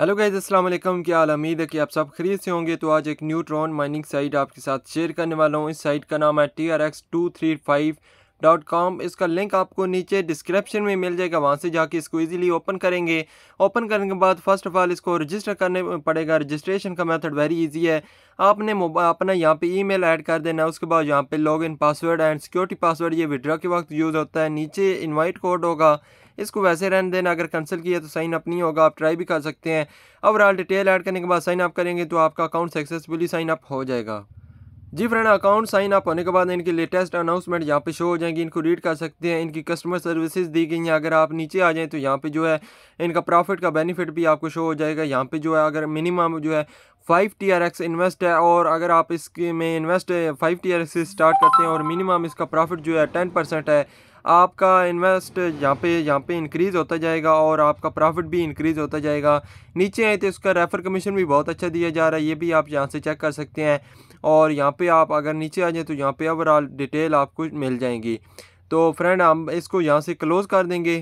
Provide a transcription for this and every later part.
hello guys अस्सलाम वालेकुम क्या हाल उम्मीद है कि आप सब खरीद से होंगे तो आज एक न्यूट्रॉन माइनिंग साइट आपके साथ शेयर करने वाला हूँ इस साइट का नाम है T R X two three five dot com इसका लिंक आपको नीचे डिस्क्रिप्शन में मिल जाएगा वहाँ से जाके इसको ईज़िली ओपन करेंगे ओपन करने के बाद फर्स्ट ऑफ ऑल इसको रजिस्टर करने पड़ेगा रजिस्ट्रेशन का मेथड वेरी ईजी है आपने अपना यहाँ पे ईमेल ऐड कर देना है उसके बाद यहाँ पे login password and security password ये विड्रॉ के वक्त यूज़ होता है नीचे इन्वाइट कोड होगा इसको वैसे रहने देना अगर कैंसिल किया तो साइन अप नहीं होगा आप ट्राई भी कर सकते हैं ओवरऑल डिटेल ऐड करने के बाद साइन अप करेंगे तो आपका अकाउंट सक्सेसफुली साइन अप हो जाएगा जी फ्रेंड अकाउंट साइन अप होने के बाद इनकी लेटेस्ट अनाउंसमेंट यहाँ पे शो हो जाएंगी इनको रीड कर सकते हैं इनकी कस्टमर सर्विसेज दी गई हैं अगर आप नीचे आ जाएँ तो यहाँ पे जो है इनका प्रॉफिट का बेनिफिट भी आपको शो हो जाएगा यहाँ पे जो है अगर मिनिमम जो है five T R X invest है और अगर आप इसके में invest five T R X से स्टार्ट करते हैं और मिनिमम इसका प्रॉफिट जो है टेन परसेंट है आपका इन्वेस्ट यहाँ पे यहाँ पे इंक्रीज़ होता जाएगा और आपका प्रॉफिट भी इंक्रीज़ होता जाएगा नीचे आए तो इसका रेफ़र कमीशन भी बहुत अच्छा दिया जा रहा है ये भी आप यहाँ से चेक कर सकते हैं और यहाँ पे आप अगर नीचे आ जाएँ तो यहाँ पे ओवरऑल डिटेल आपको मिल जाएंगी तो फ्रेंड हम इसको यहाँ से क्लोज़ कर देंगे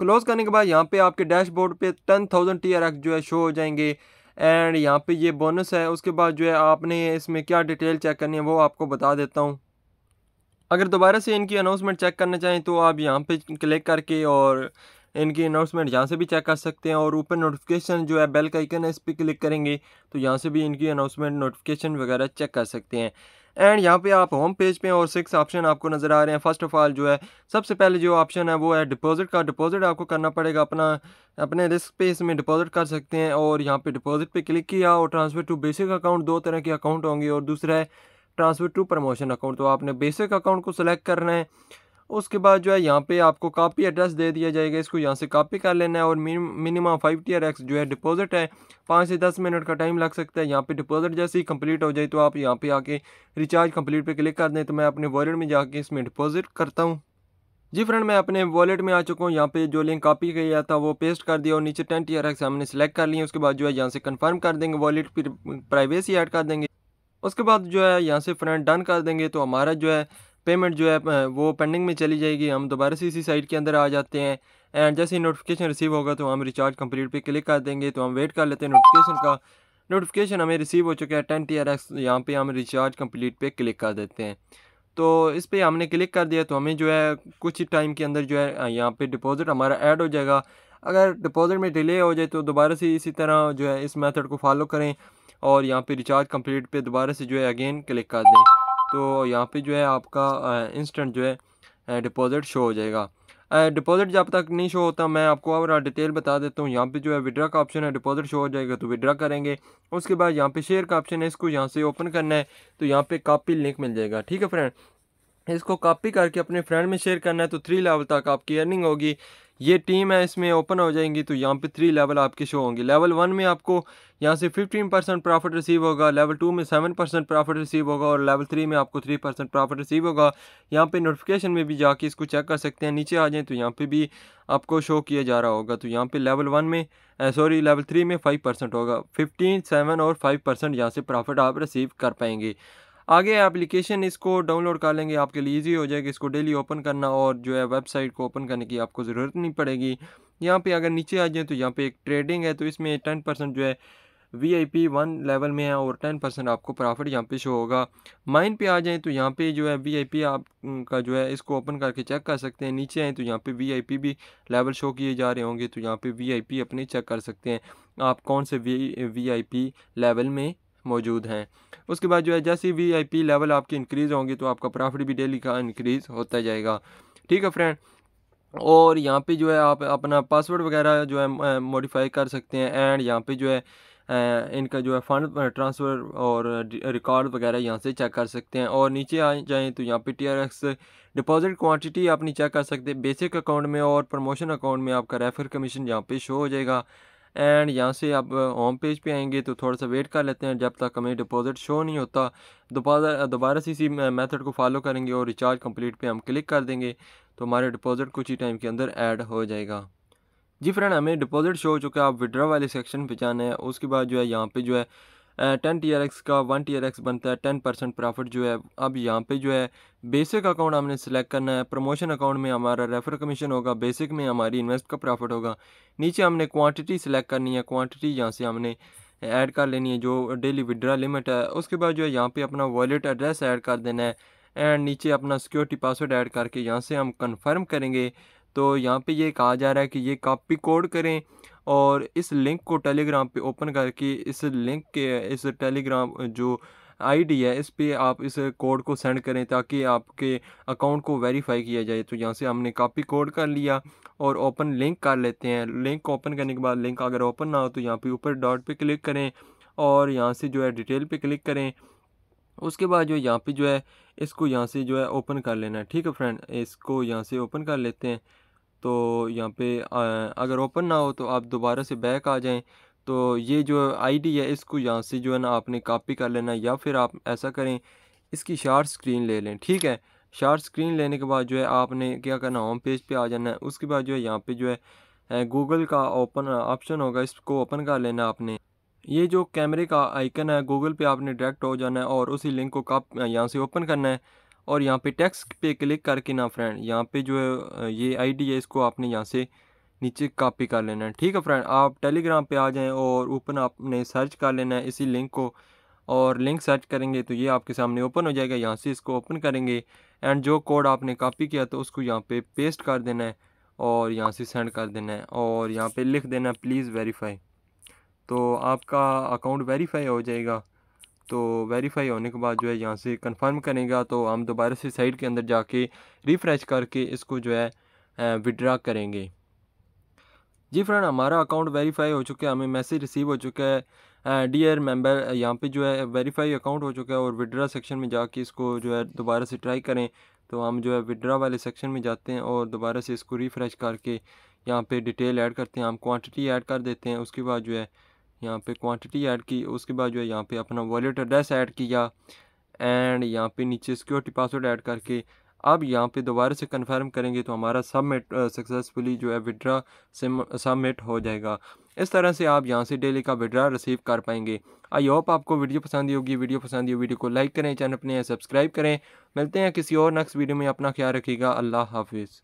क्लोज़ करने के बाद यहाँ पे आपके डैशबोर्ड पे टेन थाउजेंड टी जो है शो हो जाएंगे एंड यहाँ पे ये बोनस है उसके बाद जो है आपने इसमें क्या डिटेल चेक करनी है वो आपको बता देता हूँ अगर दोबारा से इनकी अनाउंसमेंट चेक करना चाहें तो आप यहाँ पे क्लिक करके और इनकी अनाउंसमेंट यहाँ से भी चेक कर सकते हैं और ऊपर नोटिफिकेशन जो है बेल का आइकन है इस पर क्लिक करेंगे तो यहाँ से भी इनकी अनाउंसमेंट नोटिफिकेशन वगैरह चेक कर सकते हैं एंड यहाँ पे आप होम पेज पे और सिक्स ऑप्शन आपको नज़र आ रहे हैं फर्स्ट ऑफ ऑल जो है सबसे पहले जो ऑप्शन है वो है डिपॉजिट का डिपॉजिट आपको करना पड़ेगा अपना अपने रिस्क पे इसमें डिपॉजिट कर सकते हैं और यहाँ पे डिपॉजिट पे क्लिक किया और ट्रांसफ़र टू बेसिक अकाउंट दो तरह के अकाउंट होंगे और दूसरा है ट्रांसफ़र टू प्रमोशन अकाउंट तो आपने बेसिक अकाउंट को सिलेक्ट करना है उसके बाद जो है यहाँ पे आपको कापी एड्रेस दे दिया जाएगा इसको यहाँ से कापी कर लेना है और minimum five T R X जो है डिपॉजिट है पाँच से दस मिनट का टाइम लग सकता है यहाँ पे डिपॉजिट जैसे ही कंप्लीट हो जाए तो आप यहाँ पे आके रिचार्ज कंप्लीट पे क्लिक कर दें तो मैं अपने वॉलेट में जाके इसमें डिपॉजिट करता हूँ जी फ्रेंड मैं अपने वॉलेट में आ चुका हूँ यहाँ पे जो लिंक कॉपी किया था वो पेस्ट कर दिया और नीचे टेन टी आर एक्स हमने सेलेक्ट कर लिया उसके बाद जो है यहाँ से कंफर्म कर देंगे वॉलेट प्राइवेसी ऐड कर देंगे उसके बाद जो है यहाँ से फ्रेंड डन कर देंगे तो हमारा जो है पेमेंट जो है वो पेंडिंग में चली जाएगी हम दोबारा से इसी साइट के अंदर आ जाते हैं एंड जैसे ही नोटिफिकेशन रिसीव होगा तो हम रिचार्ज कंप्लीट पे क्लिक कर देंगे तो हम वेट कर लेते हैं नोटिफिकेशन का नोटिफिकेशन हमें रिसीव हो चुका है टेन टी आर एक्स यहाँ पर हम रिचार्ज कंप्लीट पे क्लिक कर देते हैं तो इस पर हमने क्लिक कर दिया तो हमें जो है कुछ ही टाइम के अंदर जो है यहाँ पर डिपॉजिट हमारा ऐड हो जाएगा अगर डिपॉजिट में डिले हो जाए तो दोबारा से इसी तरह जो है इस मेथड को फॉलो करें और यहाँ पे रिचार्ज कंप्लीट पे दोबारा से जो है अगेन क्लिक कर दें तो यहाँ पे जो है आपका इंस्टेंट जो है डिपॉज़िट शो हो जाएगा डिपॉजिट जब तक नहीं शो होता मैं आपको और डिटेल बता देता हूँ यहाँ पे जो है विड्रा का ऑप्शन है डिपॉजिट शो हो जाएगा तो विड्रा करेंगे उसके बाद यहाँ पे शेयर का ऑप्शन है इसको यहाँ से ओपन करना है तो यहाँ पे कापी लिंक मिल जाएगा ठीक है फ्रेंड इसको कॉपी करके अपने फ्रेंड में शेयर करना है तो थ्री लेवल तक आपकी अर्निंग होगी ये टीम है इसमें ओपन हो जाएंगी तो यहाँ पे थ्री लेवल आपके शो होंगे लेवल वन में आपको यहाँ से फिफ्टीन परसेंट प्रॉफिट रिसीव होगा लेवल टू में सेवन परसेंट प्रॉफिट रिसीव होगा और लेवल थ्री में आपको थ्री परसेंट प्रॉफिट रिसीव होगा यहाँ पे नोटिफिकेशन में भी जाके इसको चेक कर सकते हैं नीचे आ जाएँ तो यहाँ पर भी आपको शो किया जा रहा होगा तो यहाँ पर लेवल वन में सॉरी लेवल थ्री में फाइव परसेंट होगा फिफ्टीन सेवन और फाइव परसेंट यहाँ से प्रॉफिट आप रिसीव कर पाएंगे आगे एप्लीकेशन इसको डाउनलोड कर लेंगे आपके लिए ईजी हो जाएगा इसको डेली ओपन करना और जो है वेबसाइट को ओपन करने की आपको ज़रूरत नहीं पड़ेगी यहाँ पे अगर नीचे आ जाएँ तो यहाँ पे एक ट्रेडिंग है तो इसमें टेन परसेंट जो है V I P one level में है और टेन परसेंट आपको प्रॉफिट यहाँ पे शो होगा माइन पे आ जाएँ तो यहाँ पे जो है वी आई पी आप का जो है इसको ओपन करके चेक कर सकते हैं नीचे आएँ तो यहाँ पे वी आई पी भी लेवल शो किए जा रहे होंगे तो यहाँ पे वी आई पी अपने चेक कर सकते हैं आप कौन से V V I P level में मौजूद हैं उसके बाद जो है जैसे वी आई लेवल आपकी इंक्रीज़ होंगी तो आपका प्रॉफिट भी डेली का इंक्रीज़ होता जाएगा ठीक है फ्रेंड और यहाँ पे जो है आप अपना पासवर्ड वगैरह जो है मॉडिफाई कर सकते हैं एंड यहाँ पे जो है इनका जो है फंड ट्रांसफ़र और रिकॉर्ड वगैरह यहाँ से चेक कर सकते हैं और नीचे आ जाएँ तो यहाँ पे T R X deposit quantity आपने चेक कर सकते हैं बेसिक अकाउंट में और प्रमोशन अकाउंट में आपका रेफर कमीशन यहाँ पे शो हो जाएगा एंड यहाँ से आप होम पेज पे आएंगे तो थोड़ा सा वेट कर लेते हैं जब तक हमें डिपॉजिट शो नहीं होता दोबारा दोबारा से इसी मेथड को फॉलो करेंगे और रिचार्ज कंप्लीट पे हम क्लिक कर देंगे तो हमारे डिपॉजिट कुछ ही टाइम के अंदर ऐड हो जाएगा जी फ्रेंड हमें डिपॉजिट शो हो चुका है आप विड्रा वाले सेक्शन पे जाना है उसके बाद जो है यहाँ पर जो है टेन टी आर एक्स का वन टी आर एक्स बनता है टेन परसेंट प्रॉफिट जो है अब यहाँ पे जो है बेसिक अकाउंट हमने सेलेक्ट करना है प्रमोशन अकाउंट में हमारा रेफर कमीशन होगा बेसिक में हमारी इन्वेस्ट का प्रॉफिट होगा नीचे हमने क्वांटिटी सेलेक्ट करनी है क्वांटिटी यहाँ से हमने ऐड कर लेनी है जो डेली विड्रा लिमिट है उसके बाद जो है यहाँ पर अपना वॉलेट एड्रेस ऐड कर देना है एंड नीचे अपना सिक्योरिटी पासवर्ड ऐड करके यहाँ से हम कन्फर्म करेंगे तो यहाँ पर ये कहा जा रहा है कि ये कापी कोड करें और इस लिंक को टेलीग्राम पे ओपन करके इस लिंक के इस टेलीग्राम जो आईडी है इस पर आप इस कोड को सेंड करें ताकि आपके अकाउंट को वेरीफाई किया जाए तो यहाँ से हमने कॉपी कोड कर लिया और ओपन लिंक कर लेते हैं लिंक ओपन करने के बाद लिंक अगर ओपन ना हो तो यहाँ पे ऊपर डॉट पे क्लिक करें और यहाँ से जो है डिटेल पे क्लिक करें उसके बाद जो यहाँ पे जो है इसको यहाँ से जो है ओपन कर लेना है ठीक है फ्रेंड इसको यहाँ से ओपन कर लेते हैं तो यहाँ पे अगर ओपन ना हो तो आप दोबारा से बैक आ जाएं तो ये जो आईडी है इसको यहाँ से जो है ना आपने कॉपी कर लेना या फिर आप ऐसा करें इसकी शार्ट स्क्रीन ले लें ठीक है शार्ट स्क्रीन लेने के बाद जो है आपने क्या करना होम पेज पे आ जाना है उसके बाद जो है यहाँ पे जो है गूगल का ओपन ऑप्शन होगा इसको ओपन कर लेना आपने ये जो कैमरे का आइकन है गूगल पर आपने डायरेक्ट हो जाना है और उसी लिंक को काप यहाँ से ओपन करना है और यहाँ पे टैक्स पे क्लिक करके ना फ्रेंड यहाँ पे जो है ये आईडी है इसको आपने यहाँ से नीचे कॉपी कर लेना है ठीक है फ्रेंड आप टेलीग्राम पे आ जाएं और ओपन आपने सर्च कर लेना है इसी लिंक को और लिंक सर्च करेंगे तो ये आपके सामने ओपन हो जाएगा यहाँ से इसको ओपन करेंगे एंड जो कोड आपने कापी किया तो उसको यहाँ पर पेस्ट कर देना है और यहाँ से सेंड कर देना है और यहाँ पर लिख देना है प्लीज़ वेरीफाई तो आपका अकाउंट वेरीफाई हो जाएगा तो वेरीफाई होने के बाद जो है यहाँ से कंफर्म करेगा तो हम दोबारा से साइट के अंदर जाके रिफ़्रेश करके इसको जो है विड्रा करेंगे जी फ्रेंड हमारा अकाउंट वेरीफाई हो चुका है हमें मैसेज रिसीव हो चुका है डियर मेंबर यहाँ पे जो है वेरीफाई अकाउंट हो चुका है और विड्रा सेक्शन में जाके इसको जो है दोबारा से ट्राई करें तो हम जो है विड्रा वाले सेक्शन में जाते हैं और दोबारा से इसको रिफ़्रेश करके यहाँ पे डिटेल ऐड करते हैं हम क्वांटिटी ऐड कर देते हैं उसके बाद जो है यहाँ पे क्वांटिटी ऐड की उसके बाद जो है यहाँ पे अपना वॉलेट एड्रेस ऐड किया एंड यहाँ पे नीचे सिक्योरिटी पासवर्ड ऐड करके अब यहाँ पे दोबारा से कंफर्म करेंगे तो हमारा सबमिट सक्सेसफुली जो है विड्रा सबमिट हो जाएगा इस तरह से आप यहाँ से डेली का विड्रा रिसीव कर पाएंगे आई होप आपको वीडियो पसंद होगी वीडियो पसंद हो वीडियो को लाइक करें चैनल अपने सब्सक्राइब करें मिलते हैं किसी और नेक्स्ट वीडियो में अपना ख्याल रखिएगा अल्लाह हाफिज़